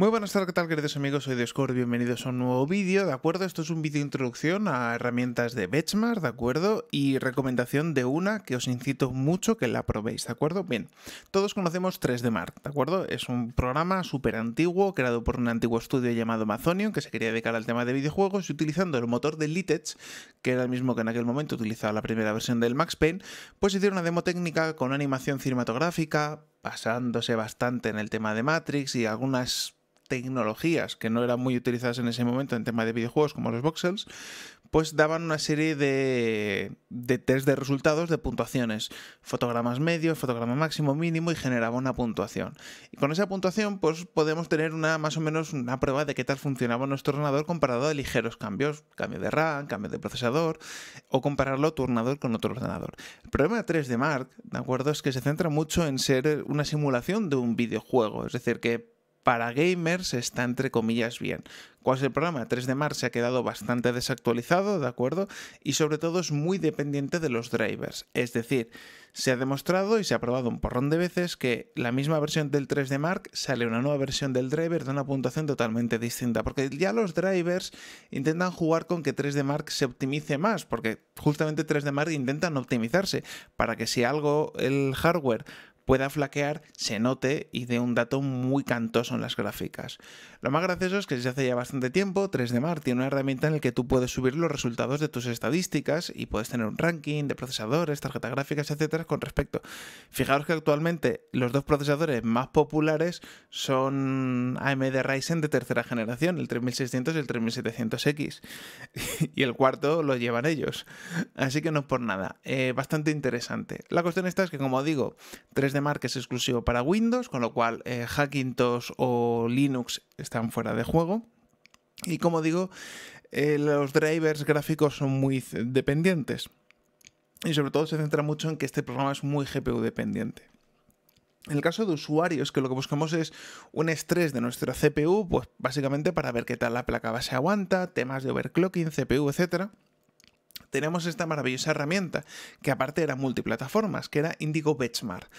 Muy buenas tardes, ¿qué tal queridos amigos? Soy Discord, bienvenidos a un nuevo vídeo, ¿de acuerdo? Esto es un vídeo introducción a herramientas de Benchmark, ¿de acuerdo? Y recomendación de una que os incito mucho que la probéis, ¿de acuerdo? Bien, todos conocemos 3 Mark, ¿de acuerdo? Es un programa súper antiguo, creado por un antiguo estudio llamado Mazonium que se quería dedicar al tema de videojuegos y utilizando el motor de Litex, que era el mismo que en aquel momento utilizaba la primera versión del Max Payne, pues hicieron una demo técnica con animación cinematográfica, basándose bastante en el tema de Matrix y algunas tecnologías que no eran muy utilizadas en ese momento en tema de videojuegos como los voxels, pues daban una serie de, de test de resultados de puntuaciones, fotogramas medios, fotograma máximo, mínimo y generaba una puntuación. Y con esa puntuación pues podemos tener una más o menos una prueba de qué tal funcionaba nuestro ordenador comparado a ligeros cambios, cambio de RAM, cambio de procesador o compararlo tu ordenador con otro ordenador. El problema 3 de Mark, ¿de acuerdo? Es que se centra mucho en ser una simulación de un videojuego, es decir, que para gamers está entre comillas bien. ¿Cuál es el programa? 3 d Mark se ha quedado bastante desactualizado, ¿de acuerdo? Y sobre todo es muy dependiente de los drivers. Es decir, se ha demostrado y se ha probado un porrón de veces que la misma versión del 3 d Mark sale una nueva versión del driver de una puntuación totalmente distinta. Porque ya los drivers intentan jugar con que 3 d Mark se optimice más. Porque justamente 3 d Mark intentan optimizarse para que si algo el hardware pueda flaquear, se note y dé un dato muy cantoso en las gráficas. Lo más gracioso es que desde hace ya bastante tiempo, 3 Mark tiene una herramienta en la que tú puedes subir los resultados de tus estadísticas y puedes tener un ranking de procesadores, tarjetas gráficas, etcétera, con respecto. Fijaros que actualmente los dos procesadores más populares son AMD Ryzen de tercera generación, el 3600 y el 3700X. y el cuarto lo llevan ellos. Así que no es por nada. Eh, bastante interesante. La cuestión está es que, como digo, 3 dmark es exclusivo para Windows, con lo cual eh, Hackintosh o Linux están fuera de juego. Y como digo, eh, los drivers gráficos son muy dependientes. Y sobre todo se centra mucho en que este programa es muy GPU dependiente. En el caso de usuarios, que lo que buscamos es un estrés de nuestra CPU, pues básicamente para ver qué tal la placa base aguanta, temas de overclocking, CPU, etc. Tenemos esta maravillosa herramienta, que aparte era multiplataformas, que era Indigo Benchmark.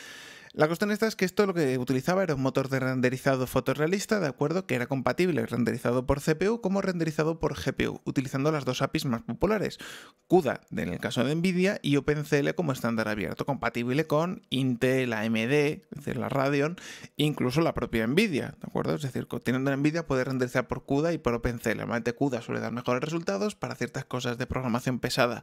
La cuestión esta es que esto lo que utilizaba era un motor de renderizado fotorrealista, de acuerdo, que era compatible renderizado por CPU como renderizado por GPU, utilizando las dos APIs más populares, CUDA en el caso de Nvidia y OpenCL como estándar abierto, compatible con Intel, AMD, es decir, la Radeon, incluso la propia Nvidia, ¿de acuerdo? Es decir, teniendo Nvidia puede renderizar por CUDA y por OpenCL. Normalmente CUDA suele dar mejores resultados para ciertas cosas de programación pesada.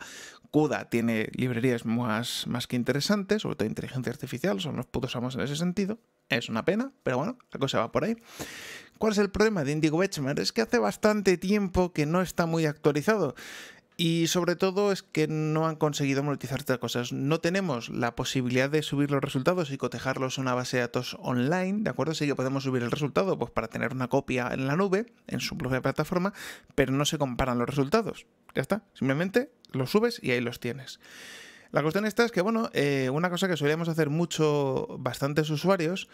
CUDA tiene librerías más, más que interesantes, sobre todo inteligencia artificial, son los putos usamos en ese sentido. Es una pena, pero bueno, la cosa va por ahí. ¿Cuál es el problema de Indigo Benchmark? Es que hace bastante tiempo que no está muy actualizado. Y sobre todo es que no han conseguido monetizar otras cosas. No tenemos la posibilidad de subir los resultados y cotejarlos en una base de datos online, ¿de acuerdo? Sí que podemos subir el resultado pues para tener una copia en la nube, en su propia plataforma, pero no se comparan los resultados. Ya está, simplemente los subes y ahí los tienes. La cuestión esta es que, bueno, eh, una cosa que solíamos hacer mucho, bastantes usuarios,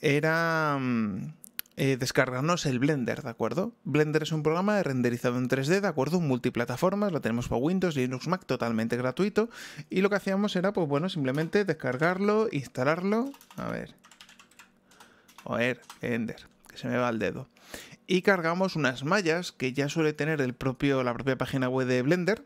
era mm, eh, descargarnos el Blender, ¿de acuerdo? Blender es un programa de renderizado en 3D, ¿de acuerdo? Multiplataformas, lo tenemos para Windows, Linux, Mac, totalmente gratuito. Y lo que hacíamos era, pues bueno, simplemente descargarlo, instalarlo. A ver. Joder, Ender, que se me va el dedo. Y cargamos unas mallas que ya suele tener el propio, la propia página web de Blender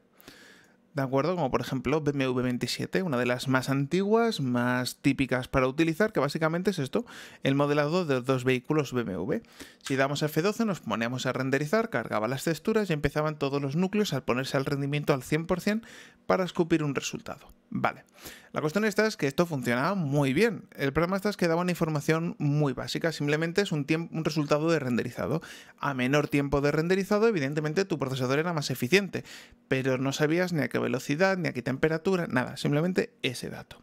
¿de acuerdo? Como por ejemplo BMW 27, una de las más antiguas, más típicas para utilizar, que básicamente es esto, el modelado de dos vehículos BMW. Si damos F12 nos poníamos a renderizar, cargaba las texturas y empezaban todos los núcleos al ponerse al rendimiento al 100% para escupir un resultado. Vale, la cuestión esta es que esto funcionaba muy bien. El programa está es que daba una información muy básica, simplemente es un, un resultado de renderizado. A menor tiempo de renderizado, evidentemente tu procesador era más eficiente, pero no sabías ni a qué velocidad, ni a qué temperatura, nada, simplemente ese dato.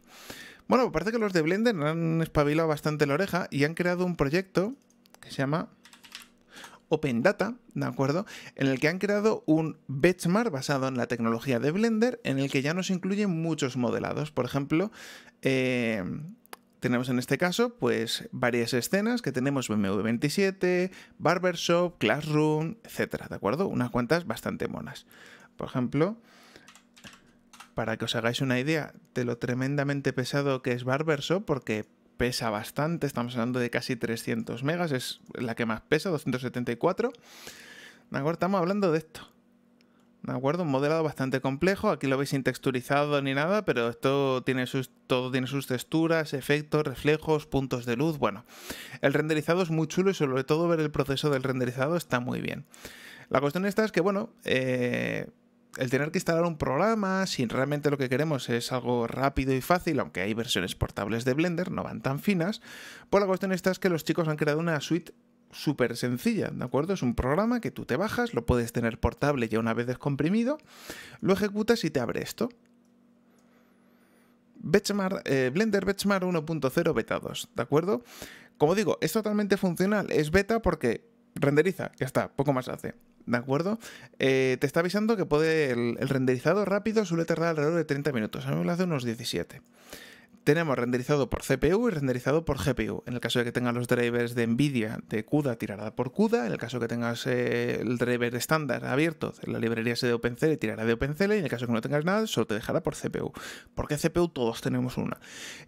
Bueno, parece que los de Blender han espabilado bastante la oreja y han creado un proyecto que se llama Open Data, ¿de acuerdo? En el que han creado un benchmark basado en la tecnología de Blender, en el que ya nos incluyen muchos modelados. Por ejemplo, eh, tenemos en este caso pues varias escenas que tenemos BMW 27, Barbershop, Classroom, etcétera, ¿de acuerdo? Unas cuantas bastante monas. Por ejemplo, para que os hagáis una idea de lo tremendamente pesado que es Barbershop porque pesa bastante, estamos hablando de casi 300 megas, es la que más pesa, 274. ¿De acuerdo? Estamos hablando de esto. ¿De acuerdo? Un modelado bastante complejo, aquí lo veis sin texturizado ni nada, pero esto tiene sus, todo tiene sus texturas, efectos, reflejos, puntos de luz, bueno. El renderizado es muy chulo y sobre todo ver el proceso del renderizado está muy bien. La cuestión esta es que, bueno, eh, el tener que instalar un programa, si realmente lo que queremos es algo rápido y fácil, aunque hay versiones portables de Blender, no van tan finas, pues la cuestión esta es que los chicos han creado una suite súper sencilla, ¿de acuerdo? Es un programa que tú te bajas, lo puedes tener portable ya una vez descomprimido, lo ejecutas y te abre esto. Eh, Blender Benchmark 1.0 Beta 2, ¿de acuerdo? Como digo, es totalmente funcional, es beta porque renderiza, ya está, poco más hace. ¿de acuerdo? Eh, te está avisando que puede el, renderizado rápido suele tardar alrededor de 30 minutos, a mí me hace unos 17 tenemos renderizado por CPU y renderizado por GPU. En el caso de que tengas los drivers de NVIDIA de CUDA tirará por CUDA, en el caso de que tengas eh, el driver estándar abierto, la librería se de OpenCL tirará de OpenCL y en el caso de que no tengas nada, solo te dejará por CPU. Porque CPU todos tenemos una.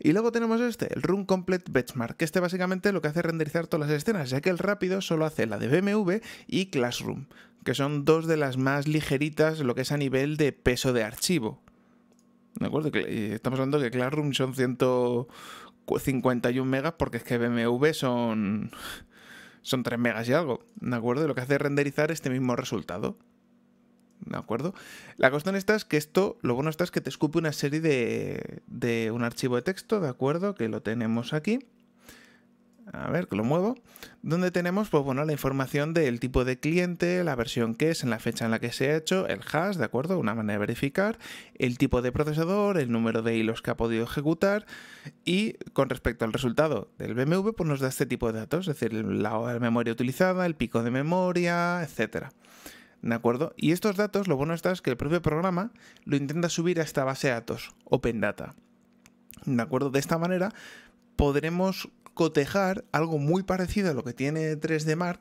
Y luego tenemos este, el Room Complete Benchmark, que este básicamente lo que hace es renderizar todas las escenas, ya que el rápido solo hace la de BMW y Classroom, que son dos de las más ligeritas lo que es a nivel de peso de archivo ¿De acuerdo? Estamos hablando que Classroom son 151 megas porque es que BMW son, son 3 megas y algo. ¿De acuerdo? lo que hace es renderizar este mismo resultado. ¿De acuerdo? La cuestión está es que esto, lo bueno está es que te escupe una serie de, de un archivo de texto, ¿de acuerdo? Que lo tenemos aquí a ver, que lo muevo, donde tenemos pues, bueno, la información del tipo de cliente, la versión que es, en la fecha en la que se ha hecho, el hash, ¿de acuerdo? Una manera de verificar, el tipo de procesador, el número de hilos que ha podido ejecutar y con respecto al resultado del BMW, pues nos da este tipo de datos, es decir, la hora de memoria utilizada, el pico de memoria, etc ¿De acuerdo? Y estos datos, lo bueno está es que el propio programa lo intenta subir a esta base de datos, Open Data. ¿De acuerdo? De esta manera podremos cotejar algo muy parecido a lo que tiene 3D Mark,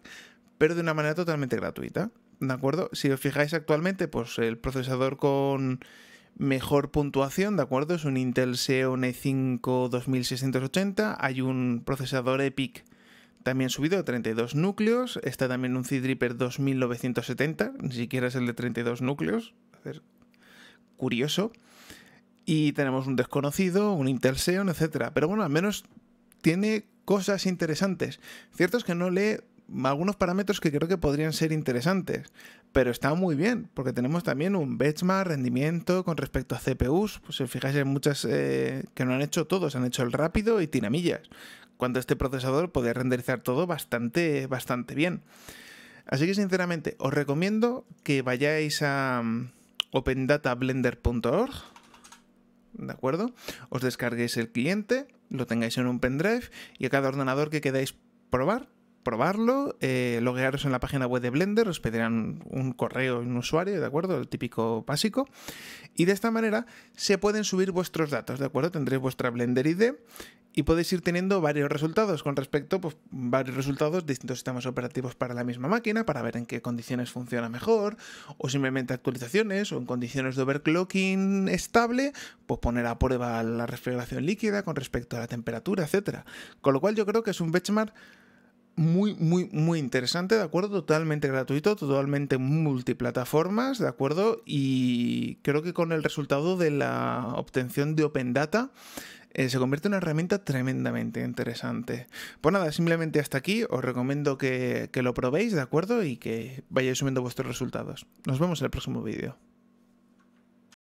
pero de una manera totalmente gratuita. ¿De acuerdo? Si os fijáis actualmente, pues el procesador con mejor puntuación, ¿de acuerdo? Es un Intel Xeon e 5 2680. Hay un procesador EPIC también subido de 32 núcleos. Está también un Threadripper 2970, ni siquiera es el de 32 núcleos. curioso. Y tenemos un desconocido, un Intel Xeon, etc. Pero bueno, al menos tiene cosas interesantes. Cierto es que no lee algunos parámetros que creo que podrían ser interesantes, pero está muy bien, porque tenemos también un benchmark, rendimiento con respecto a CPUs, pues si fijáis hay muchas eh, que no han hecho todos, han hecho el rápido y tiramillas, cuando este procesador puede renderizar todo bastante, bastante bien. Así que sinceramente os recomiendo que vayáis a mm, opendatablender.org, ¿de acuerdo? Os descarguéis el cliente lo tengáis en un pendrive y a cada ordenador que queráis probar, probarlo, eh, loguearos en la página web de Blender, os pedirán un correo un usuario, ¿de acuerdo? El típico básico. Y de esta manera se pueden subir vuestros datos, ¿de acuerdo? Tendréis vuestra Blender ID y podéis ir teniendo varios resultados con respecto, pues varios resultados distintos sistemas operativos para la misma máquina, para ver en qué condiciones funciona mejor, o simplemente actualizaciones, o en condiciones de overclocking estable, pues poner a prueba la refrigeración líquida con respecto a la temperatura, etcétera. Con lo cual yo creo que es un benchmark muy, muy, muy interesante, ¿de acuerdo? Totalmente gratuito, totalmente multiplataformas, ¿de acuerdo? Y creo que con el resultado de la obtención de Open Data eh, se convierte en una herramienta tremendamente interesante. Pues nada, simplemente hasta aquí, os recomiendo que, que lo probéis, ¿de acuerdo? Y que vayáis subiendo vuestros resultados. Nos vemos en el próximo vídeo.